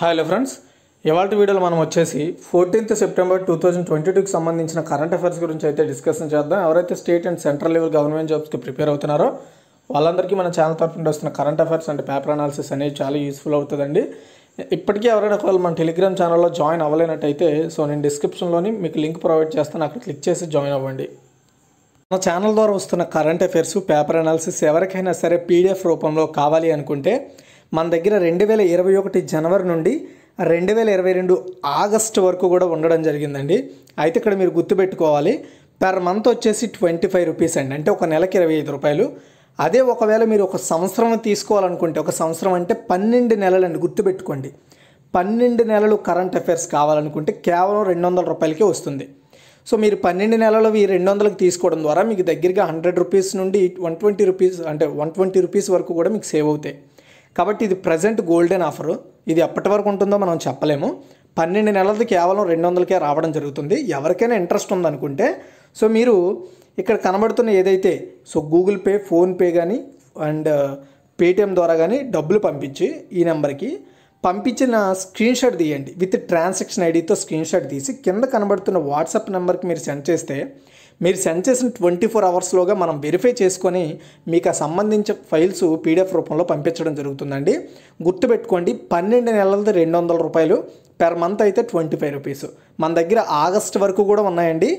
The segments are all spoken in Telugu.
హలో ఫ్రెండ్స్ ఇవాళ వీడియోలో మనం వచ్చేసి fourteenth September two thousand twenty టూకి సంబంధించిన కరెంట్ అఫైర్స్ గురించి అయితే డిస్కషన్ చేద్దాం ఎవరైతే state and central level government జాబ్స్కి ప్రిపేర్ అవుతున్నారో వాళ్ళందరికీ మన ఛానల్ నుండి వస్తున్న current affairs and paper analysis అనేది చాలా యూస్ఫుల్ అవుతుందండి ఇప్పటికీ ఎవరైనా ఒకవేళ మన టెలిగ్రామ్ ఛానల్లో జాయిన్ అవ్వలేనట్టయితే సో నేను డిస్క్రిప్షన్లోని మీకు లింక్ ప్రొవైడ్ చేస్తాను అక్కడ క్లిక్ చేసి జాయిన్ అవ్వండి మన ఛానల్ ద్వారా వస్తున్న కరెంట్ అఫైర్స్ పేపర్ అనాలిసిస్ ఎవరికైనా సరే పీడిఎఫ్ రూపంలో కావాలి అనుకుంటే మన దగ్గర రెండు వేల ఇరవై ఒకటి జనవరి నుండి రెండు వేల ఇరవై రెండు ఆగస్ట్ వరకు కూడా ఉండడం జరిగిందండి అయితే ఇక్కడ మీరు గుర్తుపెట్టుకోవాలి పర్ మంత్ వచ్చేసి ట్వంటీ ఫైవ్ రూపీస్ అండి అంటే ఒక నెలకి ఇరవై ఐదు రూపాయలు అదే ఒకవేళ మీరు ఒక సంవత్సరం తీసుకోవాలనుకుంటే ఒక సంవత్సరం అంటే పన్నెండు నెలలండి గుర్తుపెట్టుకోండి పన్నెండు నెలలు కరెంట్ అఫైర్స్ కావాలనుకుంటే కేవలం రెండు వందల రూపాయలకే వస్తుంది సో మీరు పన్నెండు నెలలు ఈ రెండు వందలకు తీసుకోవడం ద్వారా మీకు దగ్గరగా హండ్రెడ్ రూపీస్ నుండి వన్ ట్వంటీ రూపీస్ అంటే వన్ ట్వంటీ రూపీస్ వరకు కూడా మీకు సేవ్ అవుతాయి కాబట్టి ఇది ప్రజెంట్ గోల్డెన్ ఆఫర్ ఇది ఎప్పటి వరకు ఉంటుందో మనం చెప్పలేము పన్నెండు నెలలది కేవలం రెండు వందలకే రావడం జరుగుతుంది ఎవరికైనా ఇంట్రెస్ట్ ఉందనుకుంటే సో మీరు ఇక్కడ కనబడుతున్న ఏదైతే సో గూగుల్ పే ఫోన్పే కానీ అండ్ పేటిఎం ద్వారా కానీ డబ్బులు పంపించి ఈ నెంబర్కి పంపించిన స్క్రీన్ షాట్ తీయండి విత్ ట్రాన్సాక్షన్ ఐడితో స్క్రీన్ షాట్ తీసి కింద కనబడుతున్న వాట్సాప్ నెంబర్కి మీరు సెండ్ చేస్తే మీరు సెండ్ చేసిన ట్వంటీ ఫోర్ అవర్స్లోగా మనం వెరిఫై చేసుకొని మీకు ఆ సంబంధించిన ఫైల్స్ పీడిఎఫ్ రూపంలో పంపించడం జరుగుతుందండి గుర్తుపెట్టుకోండి పన్నెండు నెలలది రెండు వందల రూపాయలు పెర్ మంత్ అయితే ట్వంటీ ఫైవ్ రూపీస్ మన దగ్గర ఆగస్ట్ వరకు కూడా ఉన్నాయండి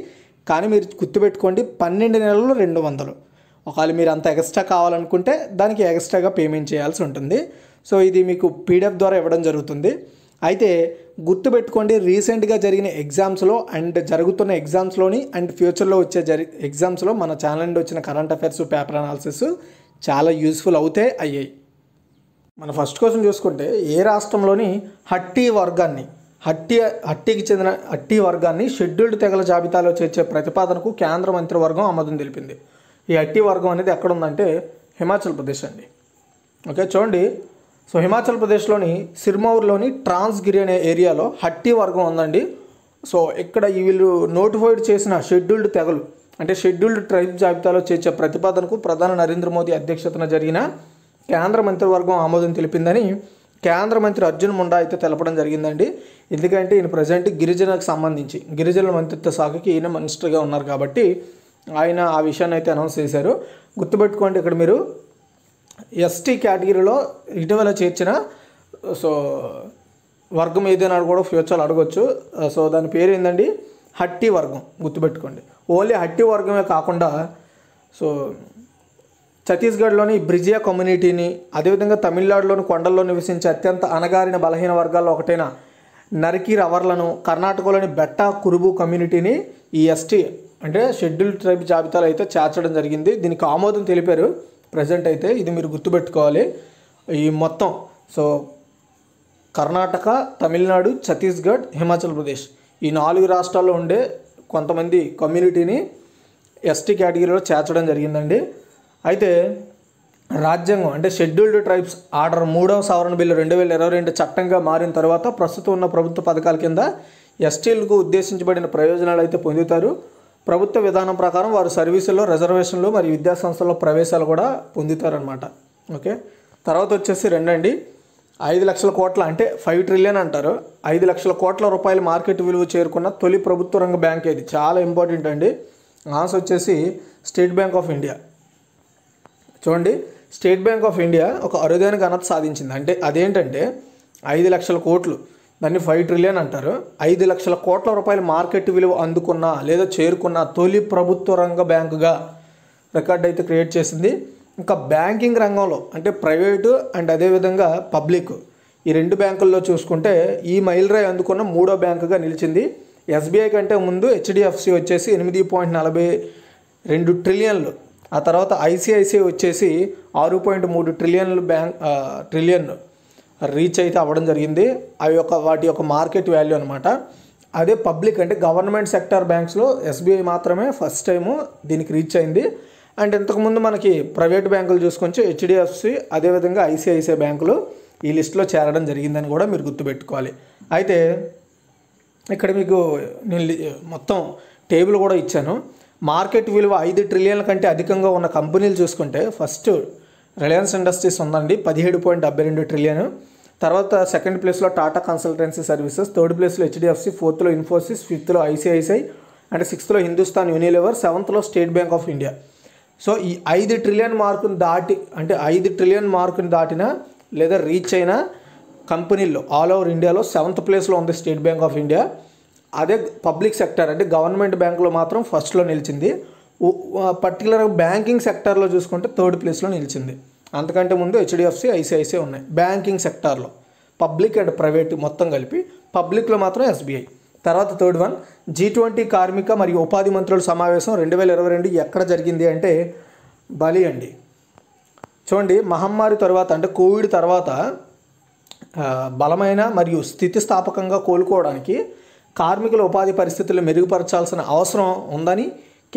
కానీ మీరు గుర్తుపెట్టుకోండి పన్నెండు నెలలు రెండు వందలు ఒకవేళ మీరు అంత ఎక్స్ట్రా కావాలనుకుంటే దానికి ఎక్స్ట్రాగా పేమెంట్ చేయాల్సి ఉంటుంది సో ఇది మీకు పీడిఎఫ్ ద్వారా ఇవ్వడం జరుగుతుంది అయితే గుర్తుపెట్టుకోండి రీసెంట్గా జరిగిన ఎగ్జామ్స్లో అండ్ జరుగుతున్న ఎగ్జామ్స్లోని అండ్ ఫ్యూచర్లో వచ్చే జరి ఎగ్జామ్స్లో మన ఛానల్ నుండి వచ్చిన కరెంట్ అఫైర్స్ పేపర్ అనాలిసిస్ చాలా యూస్ఫుల్ అవుతాయి అయ్యాయి మన ఫస్ట్ క్వశ్చన్ చూసుకుంటే ఏ రాష్ట్రంలోని హట్టీ వర్గాన్ని హట్టి హట్టీకి చెందిన హట్టి వర్గాన్ని షెడ్యూల్డ్ తెగల జాబితాలో చేర్చే ప్రతిపాదనకు కేంద్ర మంత్రివర్గం ఆమోదం తెలిపింది ఈ హట్టి వర్గం అనేది ఎక్కడ ఉందంటే హిమాచల్ ప్రదేశ్ అండి ఓకే చూడండి సో హిమాచల్ ప్రదేశ్లోని సిర్మౌర్లోని ట్రాన్స్గిరి అనే ఏరియాలో హట్టి వర్గం ఉందండి సో ఇక్కడ వీళ్ళు నోటిఫైడ్ చేసిన షెడ్యూల్డ్ తెగలు అంటే షెడ్యూల్డ్ ట్రైబ్ జాబితాలో చేర్చే ప్రతిపాదనకు ప్రధాని నరేంద్ర మోదీ అధ్యక్షతన జరిగిన కేంద్ర మంత్రివర్గం ఆమోదం తెలిపిందని కేంద్ర మంత్రి అర్జున్ ముండా అయితే తెలపడం జరిగిందండి ఎందుకంటే ఈయన ప్రజెంట్ గిరిజనకు సంబంధించి గిరిజనుల మంత్రిత్వ శాఖకి ఈయన మినిస్టర్గా ఉన్నారు కాబట్టి ఆయన ఆ విషయాన్ని అయితే అనౌన్స్ చేశారు గుర్తుపెట్టుకోండి ఇక్కడ మీరు ఎస్టీ కేటగిరీలో ఇటీవల చేర్చిన సో వర్గం ఏదైనా కూడా ఫ్యూచర్లో అడగొచ్చు సో దాని పేరు ఏంటండి హట్టి వర్గం గుర్తుపెట్టుకోండి ఓన్లీ హట్టి వర్గమే కాకుండా సో ఛత్తీస్గఢ్లోని బ్రిజియా కమ్యూనిటీని అదేవిధంగా తమిళనాడులోని కొండల్లో నివసించే అత్యంత అనగారిన బలహీన వర్గాల్లో ఒకటైన నరికి రవర్లను కర్ణాటకలోని బెట్ట కురుబు కమ్యూనిటీని ఈ ఎస్టీ అంటే షెడ్యూల్ ట్రైబ్ జాబితాలో అయితే చేర్చడం జరిగింది దీనికి ఆమోదం తెలిపారు ప్రజెంట్ అయితే ఇది మీరు గుర్తుపెట్టుకోవాలి ఈ మొత్తం సో కర్ణాటక తమిళనాడు ఛత్తీస్గఢ్ హిమాచల్ ప్రదేశ్ ఈ నాలుగు రాష్ట్రాల్లో ఉండే కొంతమంది కమ్యూనిటీని ఎస్టీ కేటగిరీలో చేర్చడం జరిగిందండి అయితే రాజ్యాంగం అంటే షెడ్యూల్డ్ ట్రైబ్స్ ఆర్డర్ మూడవ సవరణ బిల్లు రెండు వేల ఇరవై రెండు చట్టంగా మారిన తర్వాత ప్రస్తుతం ఉన్న ప్రభుత్వ పథకాల కింద ఎస్టీలకు ఉద్దేశించబడిన ప్రయోజనాలు అయితే పొందుతారు ప్రభుత్వ విధానం ప్రకారం వారు సర్వీసుల్లో రిజర్వేషన్లు మరియు విద్యా సంస్థల్లో ప్రవేశాలు కూడా పొందుతారనమాట ఓకే తర్వాత వచ్చేసి రెండండి ఐదు లక్షల కోట్ల అంటే ఫైవ్ ట్రిలియన్ అంటారు ఐదు లక్షల కోట్ల రూపాయల మార్కెట్ విలువ చేరుకున్న తొలి ప్రభుత్వ రంగ బ్యాంక్ ఇది చాలా ఇంపార్టెంట్ అండి ఆన్స్ వచ్చేసి స్టేట్ బ్యాంక్ ఆఫ్ ఇండియా చూడండి స్టేట్ బ్యాంక్ ఆఫ్ ఇండియా ఒక అరుదైన ఘనత సాధించింది అంటే అదేంటంటే ఐదు లక్షల కోట్లు దాన్ని ఫైవ్ ట్రిలియన్ అంటారు ఐదు లక్షల కోట్ల రూపాయల మార్కెట్ విలువ అందుకున్న లేదా చేరుకున్న తొలి ప్రభుత్వ రంగ బ్యాంకుగా రికార్డ్ అయితే క్రియేట్ చేసింది ఇంకా బ్యాంకింగ్ రంగంలో అంటే ప్రైవేటు అండ్ అదేవిధంగా పబ్లిక్ ఈ రెండు బ్యాంకుల్లో చూసుకుంటే ఈ మైల్రాయ్ అందుకున్న మూడో బ్యాంకుగా నిలిచింది ఎస్బీఐ కంటే ముందు హెచ్డిఎఫ్సి వచ్చేసి ఎనిమిది పాయింట్ నలభై రెండు ట్రిలియన్లు ఆ తర్వాత ఐసిఐసిఐ వచ్చేసి ఆరు పాయింట్ మూడు ట్రిలియన్లు బ్యాంక్ ట్రిలియన్లు రీచ్ అయితే అవ్వడం జరిగింది అవి యొక్క వాటి యొక్క మార్కెట్ వాల్యూ అనమాట అదే పబ్లిక్ అంటే గవర్నమెంట్ సెక్టర్ బ్యాంక్స్లో ఎస్బీఐ మాత్రమే ఫస్ట్ టైము దీనికి రీచ్ అయింది అండ్ ఇంతకుముందు మనకి ప్రైవేట్ బ్యాంకులు చూసుకొని హెచ్డిఎఫ్సి అదేవిధంగా ఐసిఐసిఐ బ్యాంకులు ఈ లిస్ట్లో చేరడం జరిగిందని కూడా మీరు గుర్తుపెట్టుకోవాలి అయితే ఇక్కడ మీకు నేను మొత్తం టేబుల్ కూడా ఇచ్చాను మార్కెట్ విలువ ఐదు ట్రిలియన్ల కంటే అధికంగా ఉన్న కంపెనీలు చూసుకుంటే ఫస్ట్ రిలయన్స్ ఇండస్ట్రీస్ ఉందండి పదిహేడు పాయింట్ డెబ్బై రెండు ట్రిలియన్ తర్వాత సెకండ్ ప్లేస్లో టాటా కన్సల్టెన్సీ సర్వీసెస్ థర్డ్ ప్లేస్లో హెచ్డిఎఫ్సి ఫోర్త్లో ఇన్ఫోసిస్ ఫిఫ్త్లో ఐసిఐసిఐ అండ్ సిక్స్త్లో హిందుస్థాన్ యూనిలివర్ సెవెంత్లో state bank of India so ఈ ఐదు ట్రిలియన్ మార్కును దాటి అంటే ఐదు ట్రిలియన్ మార్కును దాటిన లేదా రీచ్ అయిన కంపెనీల్లో ఆల్ ఓవర్ ఇండియాలో సెవెంత్ ప్లేస్లో ఉంది స్టేట్ బ్యాంక్ ఆఫ్ ఇండియా అదే పబ్లిక్ సెక్టర్ అంటే గవర్నమెంట్ బ్యాంకులో మాత్రం ఫస్ట్లో నిలిచింది పర్టికులర్గా బ్యాంకింగ్ సెక్టార్లో చూసుకుంటే థర్డ్ ప్లేస్లో నిలిచింది అంతకంటే ముందు హెచ్డిఎఫ్సి ఐసిఐసిఐ ఉన్నాయి బ్యాంకింగ్ సెక్టార్లో పబ్లిక్ అండ్ ప్రైవేట్ మొత్తం కలిపి పబ్లిక్లో మాత్రం ఎస్బీఐ తర్వాత థర్డ్ వన్ జీ ట్వంటీ కార్మిక మరియు ఉపాధి మంత్రుల సమావేశం రెండు వేల ఇరవై రెండు ఎక్కడ జరిగింది అంటే బలి అండి చూడండి మహమ్మారి తర్వాత అంటే కోవిడ్ తర్వాత బలమైన మరియు స్థితిస్థాపకంగా కోలుకోవడానికి కార్మికుల ఉపాధి పరిస్థితులు మెరుగుపరచాల్సిన అవసరం ఉందని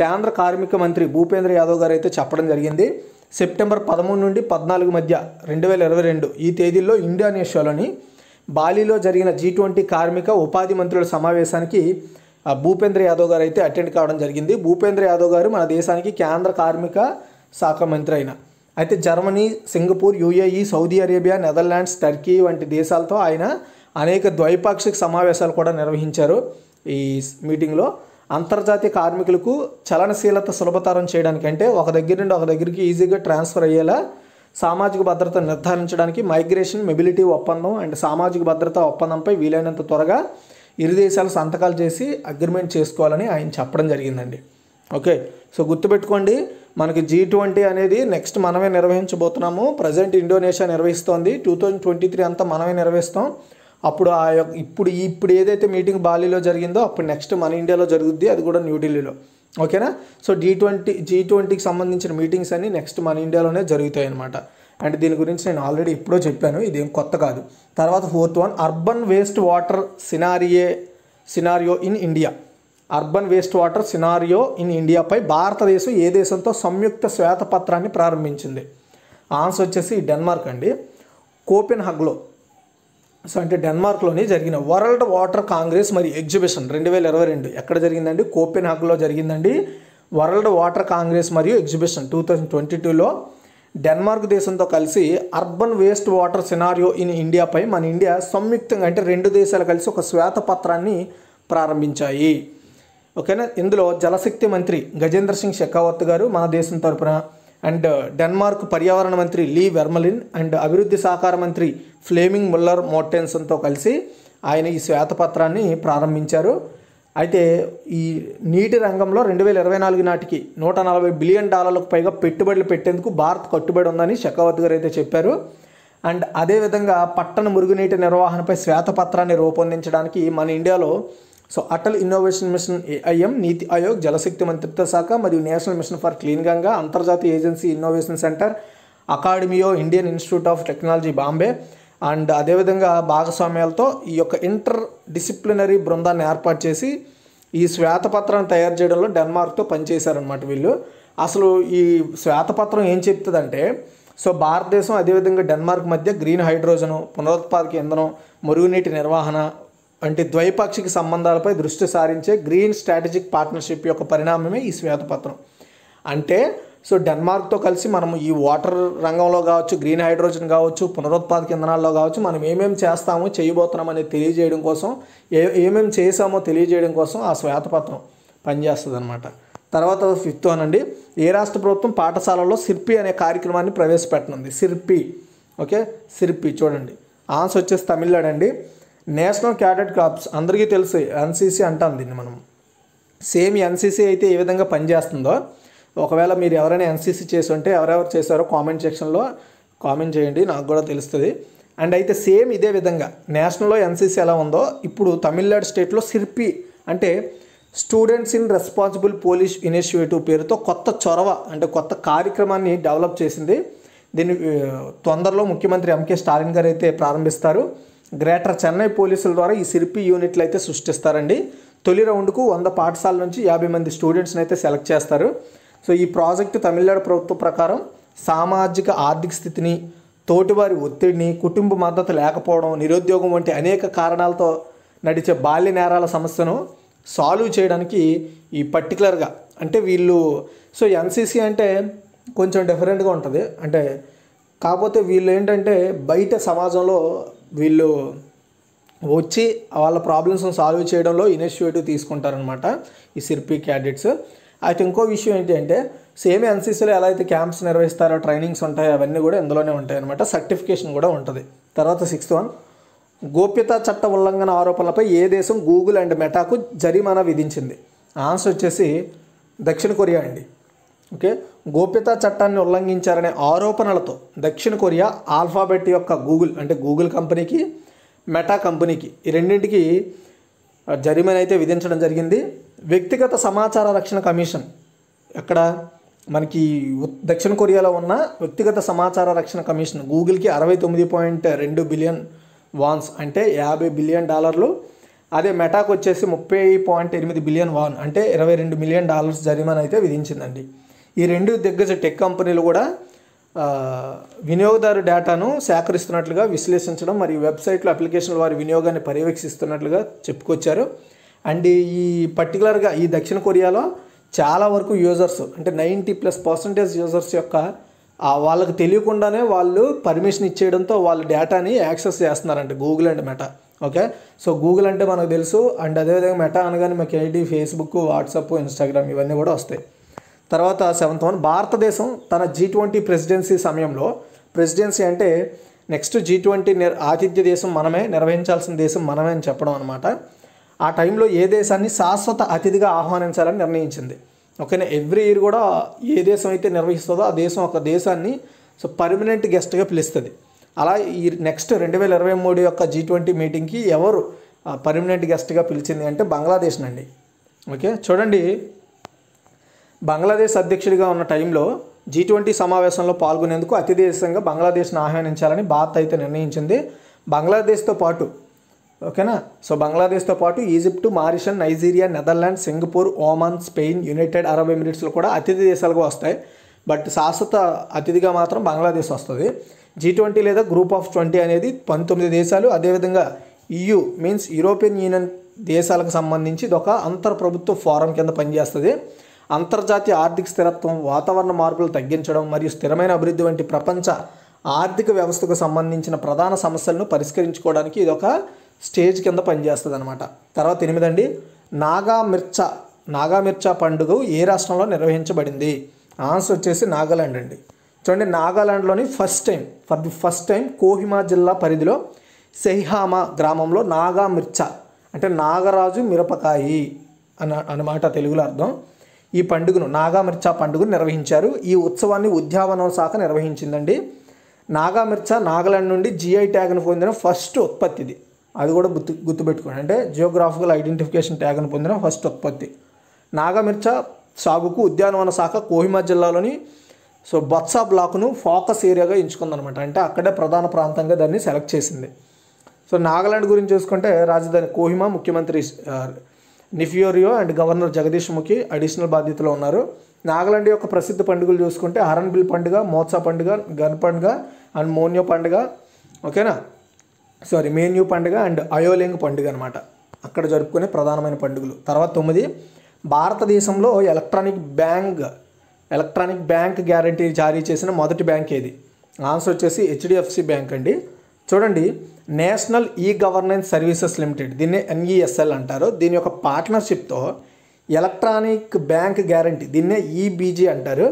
కేంద్ర కార్మిక మంత్రి భూపేంద్ర యాదవ్ గారు అయితే చెప్పడం జరిగింది సెప్టెంబర్ పదమూడు నుండి పద్నాలుగు మధ్య రెండు వేల ఇరవై రెండు ఈ తేదీల్లో ఇండోనేషియాలోని బాలీలో జరిగిన జీ ట్వంటీ కార్మిక ఉపాధి మంత్రుల సమావేశానికి భూపేంద్ర యాదవ్ గారు అయితే అటెండ్ కావడం జరిగింది భూపేంద్ర యాదవ్ గారు మన దేశానికి కేంద్ర కార్మిక శాఖ మంత్రి అయిన అయితే Germany Singapore UAE Saudi Arabia Netherlands Turkey వంటి దేశాలతో ఆయన అనేక ద్వైపాక్షిక సమావేశాలు కూడా నిర్వహించారు ఈ మీటింగ్లో అంతర్జాతీయ కార్మికులకు చలనశీలత సులభతరం చేయడానికి అంటే ఒక దగ్గర నుండి ఒక దగ్గరికి ఈజీగా ట్రాన్స్ఫర్ అయ్యేలా సామాజిక భద్రత నిర్ధారించడానికి మైగ్రేషన్ మొబిలిటీ ఒప్పందం అండ్ సామాజిక భద్రత ఒప్పందంపై వీలైనంత త్వరగా ఇరు దేశాలు సంతకాలు చేసి అగ్రిమెంట్ చేసుకోవాలని ఆయన చెప్పడం జరిగిందండి ఓకే సో గుర్తుపెట్టుకోండి మనకి జీ ట్వంటీ అనేది నెక్స్ట్ మనమే నిర్వహించబోతున్నాము ప్రజెంట్ ఇండోనేషియా నిర్వహిస్తోంది టూ థౌజండ్ ట్వంటీ త్రీ అంతా మనమే నిర్వహిస్తాం అప్పుడు ఆ యొక్క ఇప్పుడు ఇప్పుడు ఏదైతే మీటింగ్ బాలీలో జరిగిందో అప్పుడు నెక్స్ట్ మన ఇండియాలో జరుగుద్ది అది కూడా న్యూఢిల్లీలో ఓకేనా సో జీ ట్వంటీ జీ ట్వంటీకి సంబంధించిన మీటింగ్స్ అన్నీ నెక్స్ట్ మన ఇండియాలోనే జరుగుతాయి అనమాట అండ్ దీని గురించి నేను ఆల్రెడీ ఎప్పుడో చెప్పాను ఇదేం కొత్త కాదు తర్వాత fourth one urban waste water scenario scenario in India urban waste water scenario in ఇండియాపై భారతదేశం ఏ దేశంతో సంయుక్త శ్వేతపత్రాన్ని ప్రారంభించింది ఆన్సర్ వచ్చేసి డెన్మార్క్ అండి కోపెన్ హగ్లో సో అంటే డెన్మార్క్లోని జరిగిన వరల్డ్ వాటర్ కాంగ్రెస్ మరియు ఎగ్జిబిషన్ రెండు వేల ఇరవై రెండు ఎక్కడ జరిగిందండి కోపెన్ హాగ్లో జరిగిందండి వరల్డ్ వాటర్ కాంగ్రెస్ మరియు ఎగ్జిబిషన్ టూ థౌజండ్ ట్వంటీ టూలో డెన్మార్క్ దేశంతో కలిసి urban waste water scenario in ఇండియాపై మన ఇండియా సంయుక్తంగా అంటే రెండు దేశాలు కలిసి ఒక శ్వేతపత్రాన్ని ప్రారంభించాయి ఓకేనా ఇందులో జలశక్తి మంత్రి గజేంద్ర సింగ్ షెకావత్ గారు మన దేశం తరపున అండ్ uh, డెన్మార్క్ పర్యావరణ మంత్రి లీ వెర్మలిన్ అండ్ అభివృద్ధి సహకార మంత్రి ఫ్లేమింగ్ ముల్లర్ మోర్టెన్సన్తో కలిసి ఆయన ఈ శ్వేతపత్రాన్ని ప్రారంభించారు అయితే ఈ నీటి రంగంలో రెండు వేల ఇరవై నాలుగు నాటికి నూట నలభై బిలియన్ డాలర్లకు పైగా పెట్టుబడులు పెట్టేందుకు భారత్ కట్టుబడి ఉందని షెకావత్ గారు అయితే చెప్పారు అండ్ అదేవిధంగా పట్టణ మురుగునీటి నిర్వహణపై శ్వేతపత్రాన్ని రూపొందించడానికి మన ఇండియాలో so Atal innovation mission AIM NITI Aayog Jal Shakti మంత్రిత్వ శాఖ మరియు national mission for clean Ganga అంతర్జాతీయ ఏజెన్సీ ఇన్నోవేషన్ సెంటర్ అకాడమీయో Indian institute of technology Bombay and అదేవిధంగా భాగస్వామ్యాలతో ఈ యొక్క ఇంటర్ డిసిప్లినరీ బృందాన్ని ఏర్పాటు చేసి ఈ శ్వేతపత్రాన్ని తయారు చేయడంలో డెన్మార్క్తో పనిచేశారనమాట వీళ్ళు అసలు ఈ శ్వేతపత్రం ఏం చెప్తుందంటే సో భారతదేశం అదేవిధంగా డెన్మార్క్ మధ్య గ్రీన్ హైడ్రోజను పునరుత్పాదక ఇంధనం మురుగునీటి నిర్వహణ అంటే ద్వైపాక్షిక సంబంధాలపై దృష్టి సారించే గ్రీన్ స్ట్రాటజిక్ పార్ట్నర్షిప్ యొక్క పరిణామమే ఈ శ్వేతపత్రం అంటే సో డెన్మార్క్తో కలిసి మనము ఈ వాటర్ రంగంలో కావచ్చు గ్రీన్ హైడ్రోజన్ కావచ్చు పునరుత్పాదక ఇంధనాల్లో కావచ్చు మనం ఏమేమి చేస్తామో చేయబోతున్నాం అనేది తెలియజేయడం కోసం ఏ ఏమేమి చేసామో తెలియజేయడం కోసం ఆ శ్వేతపత్రం పనిచేస్తుంది అనమాట తర్వాత ఫిఫ్త్ వన్ అండి ఏ రాష్ట్ర ప్రభుత్వం పాఠశాలలో సిర్పి అనే కార్యక్రమాన్ని ప్రవేశపెట్టనుంది సిర్పి ఓకే సిర్పి చూడండి ఆన్సర్ వచ్చేసి తమిళనాడు అండి నేషనల్ క్యాడెట్ క్రాప్స్ అందరికీ తెలుసు ఎన్సీసీ అంటాం దీన్ని మనం సేమ్ ఎన్సీసీ అయితే ఏ విధంగా పనిచేస్తుందో ఒకవేళ మీరు ఎవరైనా ఎన్సీసీ చేసి ఉంటే ఎవరెవరు చేశారో కామెంట్ సెక్షన్లో కామెంట్ చేయండి నాకు కూడా తెలుస్తుంది అండ్ అయితే సేమ్ ఇదే విధంగా నేషనల్లో ఎన్సీసీ ఎలా ఉందో ఇప్పుడు తమిళనాడు స్టేట్లో సిర్పి అంటే students in responsible police initiative పేరుతో కొత్త చొరవ అంటే కొత్త కార్యక్రమాన్ని డెవలప్ చేసింది దీన్ని తొందరలో ముఖ్యమంత్రి ఎంకే స్టాలిన్ గారు అయితే ప్రారంభిస్తారు గ్రేటర్ చెన్నై పోలీసుల ద్వారా ఈ సిరిపి యూనిట్లు అయితే సృష్టిస్తారండి తొలి రౌండ్కు వంద పాఠశాల నుంచి యాభై మంది స్టూడెంట్స్ని అయితే సెలెక్ట్ చేస్తారు సో ఈ ప్రాజెక్టు తమిళనాడు ప్రభుత్వం ప్రకారం సామాజిక ఆర్థిక స్థితిని తోటివారి ఒత్తిడిని కుటుంబ మద్దతు లేకపోవడం నిరుద్యోగం వంటి అనేక కారణాలతో నడిచే బాల్య నేరాల సమస్యను సాల్వ్ చేయడానికి ఈ పర్టికులర్గా అంటే వీళ్ళు సో ఎన్సీసీ అంటే కొంచెం డిఫరెంట్గా ఉంటుంది అంటే కాకపోతే వీళ్ళు ఏంటంటే బయట సమాజంలో వీళ్ళు వచ్చి వాళ్ళ ప్రాబ్లమ్స్ని సాల్వ్ చేయడంలో ఇనిషియేటివ్ తీసుకుంటారనమాట ఈ సిర్పి క్యాడెట్స్ అయితే ఇంకో విషయం ఏంటంటే సేమ్ ఎన్సీసీలో ఎలా అయితే క్యాంప్స్ నిర్వహిస్తారో ట్రైనింగ్స్ ఉంటాయో అవన్నీ కూడా ఇందులోనే ఉంటాయి అనమాట సర్టిఫికేషన్ కూడా ఉంటుంది తర్వాత సిక్స్త్ వన్ గోప్యతా చట్ట ఉల్లంఘన ఆరోపణలపై ఏ దేశం గూగుల్ అండ్ మెటాకు జరిమానా విధించింది ఆన్సర్ వచ్చేసి దక్షిణ కొరియా అండి ఓకే గోప్యతా చట్టాన్ని ఉల్లంఘించారనే ఆరోపణలతో దక్షిణ కొరియా ఆల్ఫాబెట్ యొక్క గూగుల్ అంటే గూగుల్ కంపెనీకి మెటా కంపెనీకి ఈ రెండింటికి జరిమానా అయితే విధించడం జరిగింది వ్యక్తిగత సమాచార రక్షణ కమిషన్ ఎక్కడ మనకి దక్షిణ కొరియాలో ఉన్న వ్యక్తిగత సమాచార రక్షణ కమిషన్ గూగుల్కి అరవై తొమ్మిది పాయింట్ రెండు బిలియన్ వాన్స్ అంటే యాభై బిలియన్ డాలర్లు అదే మెటాకు వచ్చేసి ముప్పై పాయింట్ ఎనిమిది బిలియన్ వాన్ అంటే ఇరవై రెండు మిలియన్ డాలర్స్ జరిమానా అయితే విధించిందండి ఈ రెండు దిగ్గజ టెక్ కంపెనీలు కూడా వినియోగదారు డేటాను సేకరిస్తున్నట్లుగా విశ్లేషించడం మరియు వెబ్సైట్లో అప్లికేషన్ల వారి వినియోగాన్ని పర్యవేక్షిస్తున్నట్లుగా చెప్పుకొచ్చారు అండ్ ఈ పర్టికులర్గా ఈ దక్షిణ కొరియాలో చాలా వరకు యూజర్స్ అంటే నైంటీ ప్లస్ పర్సంటేజ్ యూజర్స్ యొక్క వాళ్ళకి తెలియకుండానే వాళ్ళు పర్మిషన్ ఇచ్చేయడంతో వాళ్ళ డేటాని యాక్సెస్ చేస్తున్నారంట Google and Meta okay so Google అంటే మనకు తెలుసు అండ్ అదేవిధంగా మెటా అనగానే మాకు ఐటీ ఫేస్బుక్ వాట్సాప్ ఇన్స్టాగ్రామ్ ఇవన్నీ కూడా వస్తాయి తర్వాత సెవెంత్ వన్ భారతదేశం తన జీ ట్వంటీ ప్రెసిడెన్సీ సమయంలో ప్రెసిడెన్సీ అంటే నెక్స్ట్ జీ ట్వంటీ ఆతిథ్య దేశం మనమే నిర్వహించాల్సిన దేశం మనమే అని చెప్పడం అనమాట ఆ టైంలో ఏ దేశాన్ని శాశ్వత అతిథిగా ఆహ్వానించాలని నిర్ణయించింది ఓకేనా ఎవ్రీ ఇయర్ కూడా ఏ దేశం అయితే నిర్వహిస్తుందో ఆ దేశం ఒక దేశాన్ని సో పర్మనెంట్ గెస్ట్గా పిలుస్తుంది అలా ఈ నెక్స్ట్ రెండు వేల ఇరవై మూడు యొక్క జీ ట్వంటీ మీటింగ్కి ఎవరు పర్మనెంట్ గెస్ట్గా పిలిచింది అంటే బంగ్లాదేశ్ అండి ఓకే చూడండి బంగ్లాదేశ్ అధ్యక్షుడిగా ఉన్న టైంలో జీ ట్వంటీ సమావేశంలో పాల్గొనేందుకు అతిదేశంగా బంగ్లాదేశ్ను ఆహ్వానించాలని భారత్ అయితే నిర్ణయించింది బంగ్లాదేశ్తో పాటు ఓకేనా సో బంగ్లాదేశ్తో పాటు Egypt Mauritius Nigeria Netherland Singapore Oman Spain United Arab ఎమిరేట్స్లో కూడా అతిథి దేశాలుగా వస్తాయి బట్ శాశ్వత అతిథిగా మాత్రం బంగ్లాదేశ్ వస్తుంది జీ ట్వంటీ లేదా గ్రూప్ ఆఫ్ ట్వంటీ అనేది పంతొమ్మిది దేశాలు అదేవిధంగా ఈయూ మీన్స్ యూరోపియన్ యూనియన్ దేశాలకు సంబంధించి ఇది ఒక అంతర్ ప్రభుత్వ ఫోరం కింద పనిచేస్తుంది అంతర్జాతీయ ఆర్థిక స్థిరత్వం వాతావరణ మార్పులు తగ్గించడం మరియు స్థిరమైన అభివృద్ధి వంటి ప్రపంచ ఆర్థిక వ్యవస్థకు సంబంధించిన ప్రధాన సమస్యలను పరిష్కరించుకోవడానికి ఇది ఒక స్టేజ్ కింద పనిచేస్తుంది అనమాట తర్వాత ఎనిమిదండి నాగా మిర్చా నాగా మిర్చా పండుగ ఏ రాష్ట్రంలో నిర్వహించబడింది ఆన్సర్ వచ్చేసి నాగాలాండ్ అండి చూడండి నాగాలాండ్లోని first time for the first time Kohima జిల్లా పరిధిలో సెహిహామా గ్రామంలో నాగా మిర్చా అంటే నాగరాజు మిరపకాయి అన్న అన్నమాట తెలుగులో అర్థం ఈ పండుగను నాగామిర్చా పండుగను నిర్వహించారు ఈ ఉత్సవాన్ని ఉద్యావనం శాఖ నిర్వహించిందండి నాగామిర్చా నాగాలాండ్ నుండి జిఐ ట్యాగ్ను పొందిన ఫస్ట్ ఉత్పత్తి ఇది అది కూడా గుర్తు గుర్తుపెట్టుకోండి అంటే జియోగ్రాఫికల్ ఐడెంటిఫికేషన్ ట్యాగ్ను పొందిన ఫస్ట్ ఉత్పత్తి నాగామిర్చా సాగుకు ఉద్యానవన శాఖ కోహిమా జిల్లాలోని సో బత్సా బ్లాక్ను ఫోకస్ ఏరియాగా ఎంచుకుందనమాట అంటే అక్కడే ప్రధాన ప్రాంతంగా దాన్ని సెలెక్ట్ చేసింది సో నాగాలాండ్ గురించి చూసుకుంటే రాజధాని కోహిమా ముఖ్యమంత్రి Neiphiu Rio and governor Jagdish Mukhi additional బాధ్యతలో ఉన్నారు నాగాలాండ్ యొక్క ప్రసిద్ధ పండుగలు చూసుకుంటే హరన్బిల్ పండుగ మోత్సా పండుగ గన్ పండుగ అండ్ మోన్యో పండుగ ఓకేనా సారీ మేన్యూ పండుగ అండ్ అయోలింగ్ పండుగ అనమాట అక్కడ జరుపుకునే ప్రధానమైన పండుగలు తర్వాత తొమ్మిది భారతదేశంలో electronic bank electronic bank guarantee జారీ చేసిన మొదటి బ్యాంక్ ఏది ఆన్సర్ వచ్చేసి హెచ్డిఎఫ్సి బ్యాంక్ అండి చూడండి national e governance services limited దీన్ని ఎన్ఈఎస్ఎల్ అంటారు దీని యొక్క పార్ట్నర్షిప్తో ఎలక్ట్రానిక్ బ్యాంక్ గ్యారంటీ దీన్నే ఈబీజీ అంటారు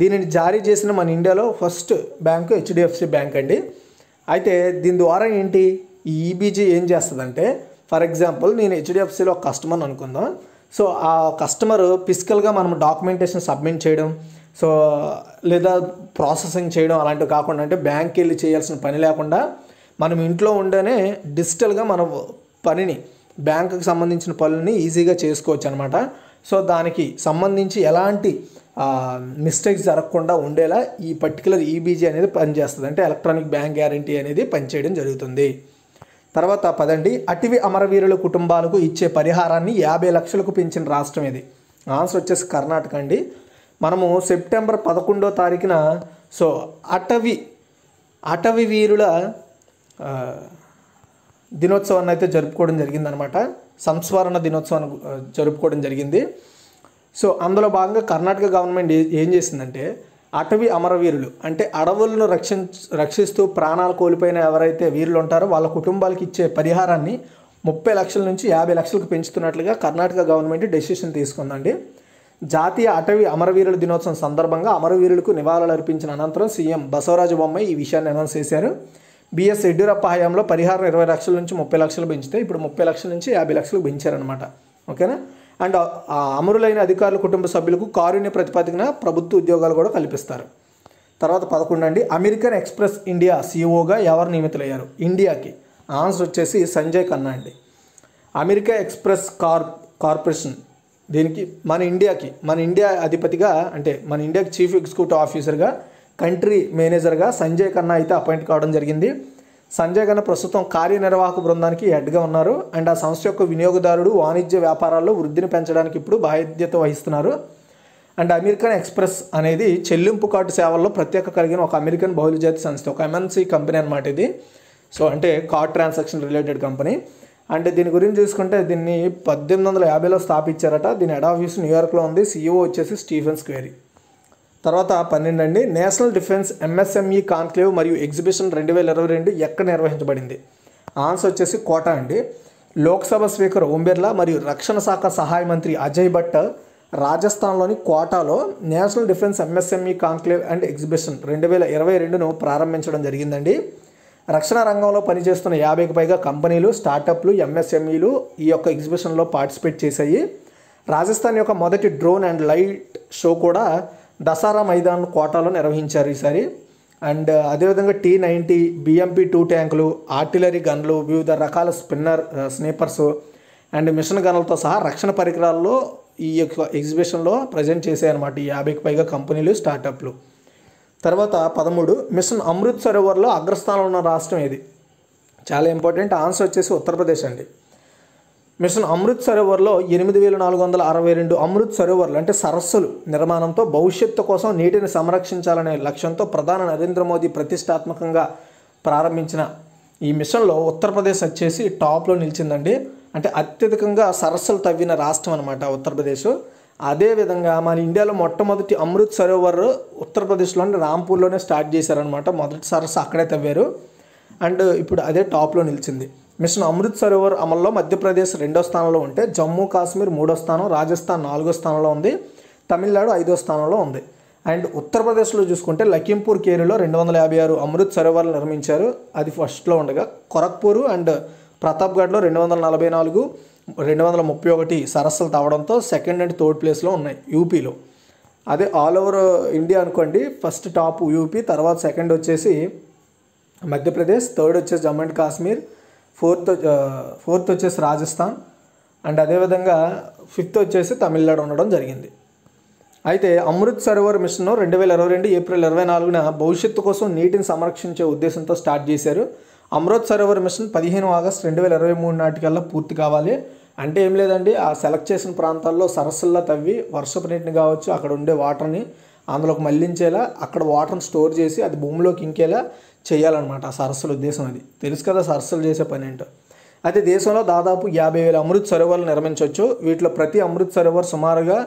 దీనిని జారీ చేసిన మన ఇండియాలో ఫస్ట్ బ్యాంకు హెచ్డిఎఫ్సి బ్యాంక్ అండి అయితే దీని ద్వారా ఏంటి ఈ ఈబీజీ ఏం చేస్తుందంటే ఫర్ ఎగ్జాంపుల్ నేను హెచ్డిఎఫ్సిలో కస్టమర్ అనుకుందాం సో ఆ కస్టమర్ ఫిజికల్గా మనం డాక్యుమెంటేషన్ సబ్మిట్ చేయడం సో లేదా ప్రాసెసింగ్ చేయడం అలాంటివి కాకుండా అంటే బ్యాంక్కి వెళ్ళి చేయాల్సిన పని లేకుండా మనం ఇంట్లో ఉండనే డిజిటల్గా మన పనిని బ్యాంకుకి సంబంధించిన పనులని ఈజీగా చేసుకోవచ్చు అనమాట సో దానికి సంబంధించి ఎలాంటి మిస్టేక్స్ జరగకుండా ఉండేలా ఈ పర్టికులర్ ఈబీజీ అనేది పనిచేస్తుంది అంటే ఎలక్ట్రానిక్ బ్యాంక్ గ్యారంటీ అనేది పనిచేయడం జరుగుతుంది తర్వాత పదండి అటవీ అమరవీరుల కుటుంబాలకు ఇచ్చే పరిహారాన్ని యాభై లక్షలకు పెంచిన రాష్ట్రం ఇది ఆన్సర్ వచ్చేసి కర్ణాటక అండి మనము సెప్టెంబర్ పదకొండో తారీఖున సో అటవీ అటవీ వీరుల దినోత్సవాన్ని అయితే జరుపుకోవడం జరిగిందనమాట సంస్మరణ దినోత్సవాన్ని జరుపుకోవడం జరిగింది సో అందులో భాగంగా కర్ణాటక గవర్నమెంట్ ఏం చేసిందంటే అటవీ అమరవీరులు అంటే అడవులను రక్షించు రక్షిస్తూ ప్రాణాలు కోల్పోయిన ఎవరైతే వీరులు ఉంటారో వాళ్ళ కుటుంబాలకి ఇచ్చే పరిహారాన్ని ముప్పై లక్షల నుంచి యాభై లక్షలకు పెంచుతున్నట్లుగా కర్ణాటక గవర్నమెంట్ డెసిషన్ తీసుకుందండి జాతీయ అటవీ అమరవీరుల దినోత్సవం సందర్భంగా అమరవీరులకు నివాళులు అర్పించిన అనంతరం సీఎం బసవరాజ బొమ్మ ఈ విషయాన్ని అనౌన్స్ చేశారు బిఎస్ యడ్యూరప్ప హయాంలో పరిహారం ఇరవై లక్షల నుంచి ముప్పై లక్షలు పెంచితే ఇప్పుడు ముప్పై లక్షల నుంచి యాభై లక్షలు పెంచారనమాట ఓకేనా అండ్ అమరులైన అధికారుల కుటుంబ సభ్యులకు కారుణ్య ప్రతిపాదికన ప్రభుత్వ ఉద్యోగాలు కూడా కల్పిస్తారు తర్వాత పదకొండు అండి అమెరికన్ ఎక్స్ప్రెస్ ఇండియా సీఓగా ఎవరు నియమితులయ్యారు ఇండియాకి ఆన్సర్ వచ్చేసి సంజయ్ ఖన్నా అండి అమెరికా ఎక్స్ప్రెస్ కార్ కార్పొరేషన్ దీనికి మన ఇండియాకి మన ఇండియా అధిపతిగా అంటే మన ఇండియాకి చీఫ్ ఎగ్జిక్యూటివ్ ఆఫీసర్గా కంట్రీ మేనేజర్గా సంజయ్ ఖన్నా అయితే అపాయింట్ కావడం జరిగింది సంజయ్ ఖన్నా ప్రస్తుతం కార్యనిర్వాహక బృందానికి హెడ్గా ఉన్నారు అండ్ ఆ సంస్థ యొక్క వినియోగదారుడు వాణిజ్య వ్యాపారాల్లో వృద్ధిని పెంచడానికి ఇప్పుడు బాధ్యత వహిస్తున్నారు అండ్ అమెరికన్ ఎక్స్ప్రెస్ అనేది చెల్లింపు కార్డు సేవల్లో ప్రత్యేక కలిగిన ఒక అమెరికన్ బహుళజాతి సంస్థ ఒక ఎంఎన్సీ కంపెనీ అనమాట ఇది సో అంటే కార్డ్ ట్రాన్సాక్షన్ రిలేటెడ్ కంపెనీ అంటే దీని గురించి చూసుకుంటే దీన్ని పద్దెనిమిది వందల యాభైలో స్థాపించారట దీని హెడ్ ఆఫీస్ న్యూయార్క్లో ఉంది సీఈఓ వచ్చేసి స్టీఫెన్ స్క్వేరీ తర్వాత పన్నెండు అండి నేషనల్ డిఫెన్స్ ఎంఎస్ఎంఈ కాన్క్లేవ్ మరియు ఎగ్జిబిషన్ రెండు వేల ఇరవై రెండు ఎక్కడ నిర్వహించబడింది ఆన్సర్ వచ్చేసి కోట అండి లోక్సభ స్పీకర్ ఓం బిర్లా మరియు రక్షణ శాఖ సహాయ మంత్రి అజయ్ భట్ రాజస్థాన్లోని కోటాలో national defence MSME conclave and exhibition రెండు వేల ఇరవై రెండును ప్రారంభించడం జరిగిందండి రక్షణ రంగంలో పనిచేస్తున్న యాభైకి పైగా కంపెనీలు స్టార్టప్లు ఎంఎస్ఎంఈలు ఈ యొక్క ఎగ్జిబిషన్లో పార్టిసిపేట్ చేశాయి రాజస్థాన్ యొక్క మొదటి డ్రోన్ అండ్ లైట్ షో కూడా దసరా మైదాన్ కోటాలో నిర్వహించారు ఈసారి అండ్ అదేవిధంగా టీ నైంటీ బిఎంపి టూ ట్యాంకులు ఆర్టిలరీ గన్లు వివిధ రకాల స్పిన్నర్ స్నీపర్సు అండ్ మిషన్ గన్లతో సహా రక్షణ పరికరాల్లో ఈ యొక్క ఎగ్జిబిషన్లో ప్రజెంట్ చేశాయన్నమాట ఈ యాభైకి పైగా కంపెనీలు స్టార్టప్లు తర్వాత పదమూడు మిషన్ అమృత్ సరోవర్లో అగ్రస్థానంలో ఉన్న రాష్ట్రం ఇది చాలా ఇంపార్టెంట్ ఆన్సర్ వచ్చేసి ఉత్తరప్రదేశ్ అండి మిషన్ అమృత్ సరోవర్లో ఎనిమిది వేల నాలుగు వందల అరవై రెండు అమృత్ సరోవర్లు అంటే సరస్సులు నిర్మాణంతో భవిష్యత్తు కోసం నీటిని సంరక్షించాలనే లక్ష్యంతో ప్రధాని నరేంద్ర మోదీ ప్రతిష్టాత్మకంగా ప్రారంభించిన ఈ మిషన్లో ఉత్తరప్రదేశ్ వచ్చేసి టాప్లో నిలిచిందండి అంటే అత్యధికంగా సరస్సులు తవ్విన రాష్ట్రం అనమాట ఉత్తరప్రదేశ్ అదేవిధంగా మన ఇండియాలో మొట్టమొదటి అమృత్ సరోవర్ ఉత్తరప్రదేశ్లోనే రాంపూర్లోనే స్టార్ట్ చేశారనమాట మొదటి సరస్సు అక్కడే తవ్వారు అండ్ ఇప్పుడు అదే టాప్లో నిలిచింది మిషన్ అమృత్ సరోవర్ అమల్లో మధ్యప్రదేశ్ రెండో స్థానంలో ఉంటే జమ్మూ కాశ్మీర్ మూడో స్థానం రాజస్థాన్ నాలుగో స్థానంలో ఉంది తమిళనాడు ఐదో స్థానంలో ఉంది అండ్ ఉత్తరప్రదేశ్లో చూసుకుంటే లఖీంపూర్ కేరిలో రెండు వందల యాభై ఆరు అమృత్ సరోవర్లు నిర్మించారు అది ఫస్ట్లో ఉండగా కొరక్పూర్ అండ్ ప్రతాప్గఢ్లో రెండు వందల నలభై నాలుగు రెండు వందల ముప్పై ఒకటి సరస్సులు తవ్వడంతో సెకండ్ అండ్ థర్డ్ ప్లేస్లో ఉన్నాయి యూపీలో అదే ఆల్ ఓవర్ ఇండియా అనుకోండి ఫస్ట్ టాప్ యూపీ తర్వాత సెకండ్ వచ్చేసి మధ్యప్రదేశ్ థర్డ్ వచ్చేసి Jammu and Kashmir fourth fourth వచ్చేసి రాజస్థాన్ అండ్ అదేవిధంగా ఫిఫ్త్ వచ్చేసి తమిళనాడు ఉండడం జరిగింది అయితే అమృత్ సరోవర్ మిషన్ రెండు వేల ఇరవై రెండు ఏప్రిల్ ఇరవై నాలుగున భవిష్యత్తు కోసం నీటిని సంరక్షించే ఉద్దేశంతో స్టార్ట్ చేశారు అమృత్ సరోవర్ మిషన్ పదిహేను ఆగస్ట్ రెండు వేల ఇరవై మూడు నాటికల్లా పూర్తి కావాలి అంటే ఏం లేదండి ఆ సెలెక్ట్ చేసిన ప్రాంతాల్లో సరస్సుల్లో తవ్వి వర్షపు నీటిని కావచ్చు అక్కడ ఉండే వాటర్ని అందులోకి మళ్లించేలా అక్కడ వాటర్ని స్టోర్ చేసి అది భూమిలోకి ఇంకేలా చేయాలన్నమాట ఆ సరస్సుల ఉద్దేశం అది తెలుసు కదా సరస్సులు చేసే పని ఏంటో అయితే దేశంలో దాదాపు యాభై వేల అమృత్ సరోవర్లు నిర్మించవచ్చు వీటిలో ప్రతి అమృత్ సరోవర్ సుమారుగా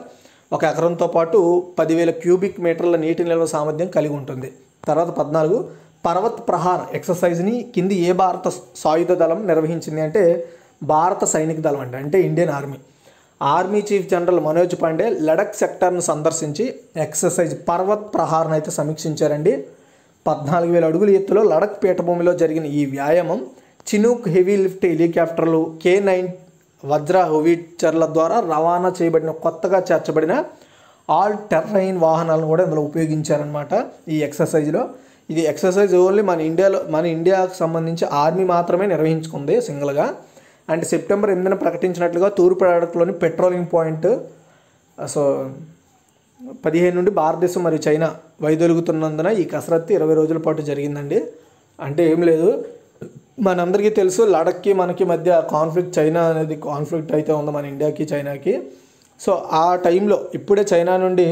ఒక ఎకరంతో పాటు పదివేల క్యూబిక్ మీటర్ల నీటి నిల్వ సామర్థ్యం కలిగి ఉంటుంది తర్వాత పద్నాలుగు పర్వత్ ప్రహార్ ఎక్సర్సైజ్ని కింది ఏ భారత సాయుధ దళం నిర్వహించింది అంటే భారత సైనిక దళం అండి అంటే Indian army army chief general Manoj Pande Ladakh సెక్టర్ను సందర్శించి ఎక్సర్సైజ్ పర్వత్ ప్రహార్ను అయితే సమీక్షించారండి పద్నాలుగు వేల అడుగుల ఎత్తులో లడక్ పీఠభూమిలో జరిగిన ఈ వ్యాయామం చినూక్ హెవీ లిఫ్ట్ హెలికాప్టర్లు కే నైన్ వజ్ర హువీచర్ల ద్వారా రవాణా చేయబడిన కొత్తగా చేర్చబడిన ఆల్ టెర్రైన్ వాహనాలను కూడా ఇందులో ఉపయోగించారనమాట ఈ ఎక్సర్సైజ్లో ఇది ఎక్సర్సైజ్ ఓన్లీ మన ఇండియాలో మన ఇండియాకు సంబంధించి ఆర్మీ మాత్రమే నిర్వహించుకుంది సింగిల్గా అండ్ సెప్టెంబర్ ఎనిమిదిన ప్రకటించినట్లుగా తూర్పు పెట్రోలింగ్ పాయింట్ సో పదిహేను నుండి భారతదేశం మరియు చైనా వైదొలుగుతున్నందున ఈ కసరత్తు ఇరవై రోజుల పాటు జరిగిందండి అంటే ఏం లేదు మనందరికీ తెలుసు లడక్కి మనకి మధ్య కాన్ఫ్లిక్ట్ చైనా అనేది కాన్ఫ్లిక్ట్ అయితే ఉంది మన ఇండియాకి చైనాకి సో ఆ టైంలో ఇప్పుడే చైనా నుండి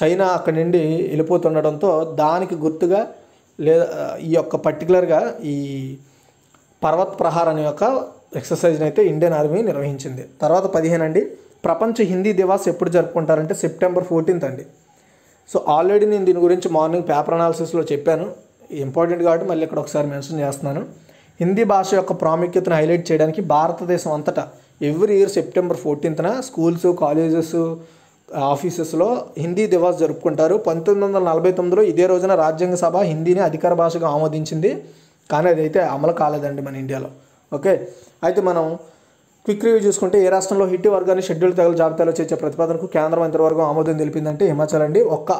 చైనా అక్కడి నుండి వెళ్ళిపోతుండడంతో దానికి గుర్తుగా లేదా ఈ యొక్క పర్టికులర్గా ఈ పర్వత్ ప్రహార్ అనే యొక్క ఎక్సర్సైజ్ని అయితే ఇండియన్ ఆర్మీ నిర్వహించింది తర్వాత పదిహేను అండి ప్రపంచ హిందీ దివాస్ ఎప్పుడు జరుపుకుంటారంటే సెప్టెంబర్ ఫోర్టీన్త్ అండి సో ఆల్రెడీ నేను దీని గురించి మార్నింగ్ పేపర్ అనాలిసిస్లో చెప్పాను ఇంపార్టెంట్ కాబట్టి మళ్ళీ ఇక్కడ ఒకసారి మెన్షన్ చేస్తున్నాను హిందీ భాష యొక్క ప్రాముఖ్యతను హైలైట్ చేయడానికి భారతదేశం అంతటా ఎవ్రీ ఇయర్ సెప్టెంబర్ ఫోర్టీన్త్న స్కూల్స్ కాలేజెస్ ఆఫీసెస్లో హిందీ దివాస్ జరుపుకుంటారు పంతొమ్మిది వందల నలభై తొమ్మిదిలో ఇదే రోజున రాజ్యాంగ సభ హిందీని అధికార భాషగా ఆమోదించింది కానీ అదైతే అమలు కాలేదండి మన ఇండియాలో ఓకే అయితే మనం క్విక్ రివ్యూ చూసుకుంటే ఏ రాష్ట్రంలో హిట్ వర్గాన్ని షెడ్యూల్ తెగల జాబితాలో చేర్చే ప్రతిపాదనకు కేంద్రం ఎంతవరకు ఆమోదం తెలిపిందంటే హిమాచల్ అండి ఒక్క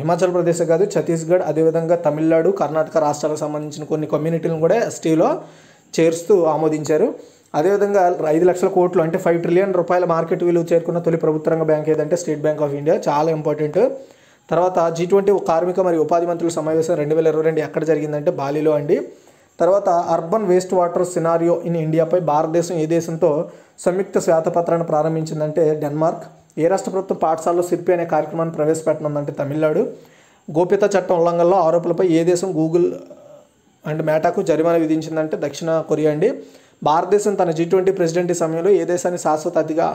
హిమాచల్ ప్రదేశ్ కాదు ఛత్తీస్గఢ్ అదేవిధంగా తమిళనాడు కర్ణాటక రాష్ట్రాలకు సంబంధించిన కొన్ని కమ్యూనిటీలను కూడా ఎస్టీలో చేరుస్తూ ఆమోదించారు అదేవిధంగా ఐదు లక్షల కోట్లు అంటే ఫైవ్ ట్రిలియన్ రూపాయల మార్కెట్ విలువ చేరుకున్న తొలి ప్రభుత్వ రంగ బ్యాంక్ ఏదంటే స్టేట్ బ్యాంక్ ఆఫ్ ఇండియా చాలా ఇంపార్టెంట్ తర్వాత జీ ట్వంటీ కార్మిక మరియు ఉపాధి మంత్రుల సమావేశం రెండు వేల ఇరవై రెండు ఎక్కడ జరిగిందంటే బాలీలో అండి తర్వాత urban waste water scenario in ఇండియాపై భారతదేశం ఏ దేశంతో సంయుక్త శ్వేతపత్రాన్ని ప్రారంభించిందంటే డెన్మార్క్ ఏ రాష్ట్ర ప్రభుత్వం పాఠశాలలో సిర్పి అనే కార్యక్రమాన్ని ప్రవేశపెట్టనుందంటే తమిళనాడు గోప్యతా చట్టం ఉల్లంఘనలో ఆరోపణలపై ఏ దేశం గూగుల్ అండ్ మేటాకు జరిమానా విధించిందంటే దక్షిణ కొరియా అండి భారతదేశం తన జీ ట్వంటీ ప్రెసిడెంట్ సమయంలో ఏ దేశాన్ని శాశ్వత అతిగా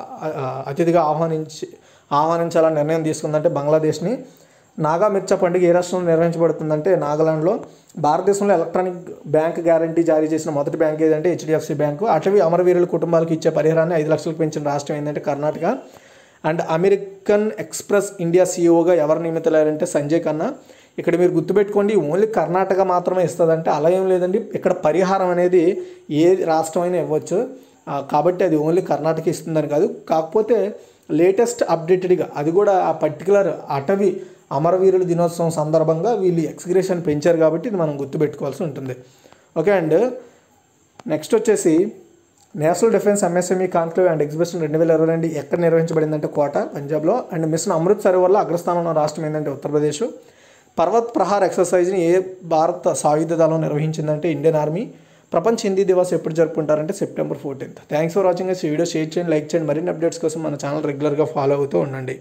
అతిథిగా ఆహ్వానించి ఆహ్వానించాలని నిర్ణయం తీసుకుందంటే బంగ్లాదేశ్ని నాగా మిర్చ పండుగ ఏ రాష్ట్రంలో నిర్వహించబడుతుందంటే నాగాలాండ్లో భారతదేశంలో ఎలక్ట్రానిక్ బ్యాంక్ గ్యారంటీ జారీ చేసిన మొదటి బ్యాంక్ ఏదంటే హెచ్డిఎఫ్సి బ్యాంకు అటవీ అమరవీరుల కుటుంబాలకు ఇచ్చే పరిహారాన్ని ఐదు లక్షలకు పెంచిన రాష్ట్రం ఏంటంటే Karnataka and American Express India సీఈఓగా ఎవరు నియమితులయ్యారంటే సంజయ్ ఖన్నా ఇక్కడ మీరు గుర్తుపెట్టుకోండి ఓన్లీ కర్ణాటక మాత్రమే ఇస్తుందంటే అలా ఏం లేదండి ఇక్కడ పరిహారం అనేది ఏ రాష్ట్రం అయినా ఇవ్వచ్చు కాబట్టి అది ఓన్లీ కర్ణాటక ఇస్తుందని కాదు కాకపోతే లేటెస్ట్ అప్డేటెడ్గా అది కూడా ఆ పర్టికులర్ అటవీ అమరవీరుల దినోత్సవం సందర్భంగా వీళ్ళు ఎక్స్గ్రేషన్ పెంచారు కాబట్టి ఇది మనం గుర్తుపెట్టుకోవాల్సి ఉంటుంది ఓకే అండ్ నెక్స్ట్ వచ్చేసి national defence MSME conclave and exhibition రెండు వేల ఇరవై రెండు ఎక్కడ నిర్వహించబడిందంటే కోట పంజాబ్లో అండ్ మిషన్ అమృత్ సరోవర్లో అగ్రస్థానంలో రాష్ట్రం ఏంటంటే ఉత్తరప్రదేశ్ పర్వత్ ప్రహార్ ఎక్సర్సైజ్ని ఏ భారత సాయుధ దళం నిర్వహించిందంటే ఇండియన్ ఆర్మీ ప్రపంచ హిందీ దివాస్ ఎప్పుడు జరుపుకుంటారంటే September fourteenth thanks for watching ఈ వీడియో షేర్ చేయండి లైక్ చేయండి మరిన్ని అప్డేట్స్ కోసం మన ఛానల్ రెగ్యులర్గా ఫాలో అవుతూ ఉండండి